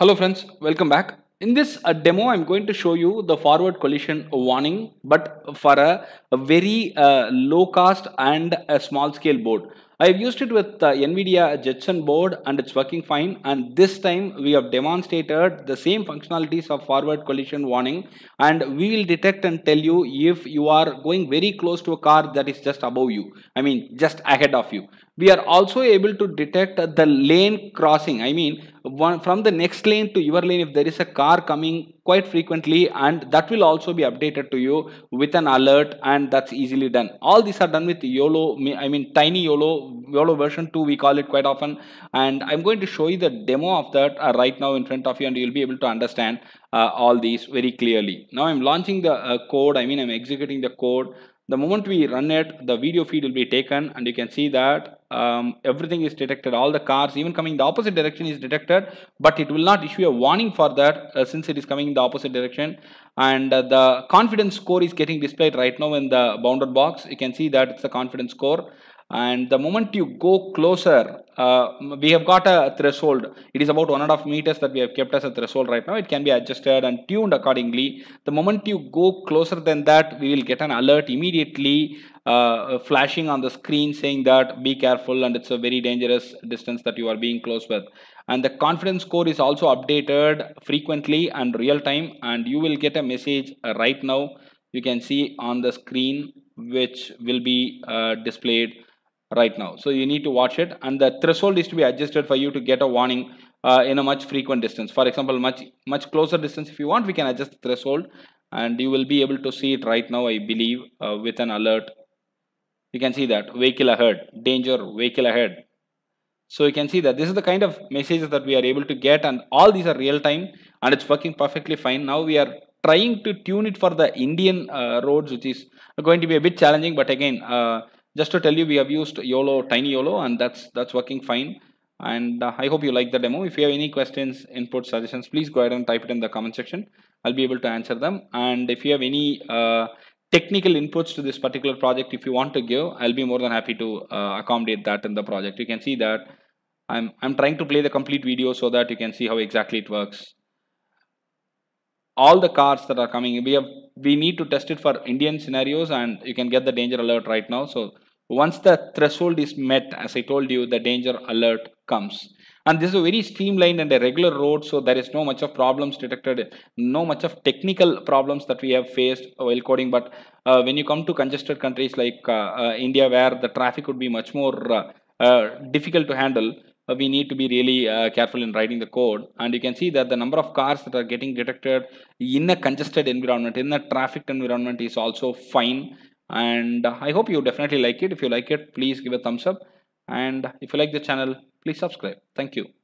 Hello friends, welcome back. In this uh, demo, I'm going to show you the forward collision warning, but for a, a very uh, low cost and a small scale board. I've used it with uh, NVIDIA Jetson board and it's working fine. And this time we have demonstrated the same functionalities of forward collision warning. And we will detect and tell you if you are going very close to a car that is just above you. I mean, just ahead of you we are also able to detect the lane crossing. I mean, one, from the next lane to your lane, if there is a car coming quite frequently and that will also be updated to you with an alert and that's easily done. All these are done with YOLO, I mean tiny YOLO, YOLO version 2 we call it quite often and I'm going to show you the demo of that uh, right now in front of you and you'll be able to understand uh, all these very clearly. Now I'm launching the uh, code, I mean I'm executing the code the moment we run it, the video feed will be taken and you can see that um, everything is detected, all the cars, even coming the opposite direction is detected, but it will not issue a warning for that uh, since it is coming in the opposite direction. And uh, the confidence score is getting displayed right now in the bounded box. You can see that it's the confidence score and the moment you go closer uh, we have got a threshold it is about one and a half meters that we have kept as a threshold right now it can be adjusted and tuned accordingly the moment you go closer than that we will get an alert immediately uh, flashing on the screen saying that be careful and it's a very dangerous distance that you are being close with and the confidence score is also updated frequently and real time and you will get a message uh, right now you can see on the screen which will be uh, displayed right now. So you need to watch it and the threshold is to be adjusted for you to get a warning uh, in a much frequent distance. For example, much much closer distance if you want, we can adjust the threshold and you will be able to see it right now, I believe, uh, with an alert. You can see that vehicle ahead, danger, vehicle ahead. So you can see that this is the kind of messages that we are able to get and all these are real time and it's working perfectly fine. Now we are trying to tune it for the Indian uh, roads, which is going to be a bit challenging, but again, uh, just to tell you we have used YOLO tiny YOLO and that's that's working fine and uh, I hope you like the demo if you have any questions input suggestions please go ahead and type it in the comment section I'll be able to answer them and if you have any uh, technical inputs to this particular project if you want to give I'll be more than happy to uh, accommodate that in the project you can see that I'm, I'm trying to play the complete video so that you can see how exactly it works all the cars that are coming we have we need to test it for Indian scenarios and you can get the danger alert right now. So once the threshold is met, as I told you, the danger alert comes. And this is a very streamlined and a regular road, so there is no much of problems detected, no much of technical problems that we have faced while coding. But uh, when you come to congested countries like uh, uh, India, where the traffic would be much more uh, uh, difficult to handle, uh, we need to be really uh, careful in writing the code. And you can see that the number of cars that are getting detected in a congested environment, in a traffic environment is also fine. And I hope you definitely like it. If you like it, please give a thumbs up. And if you like the channel, please subscribe. Thank you.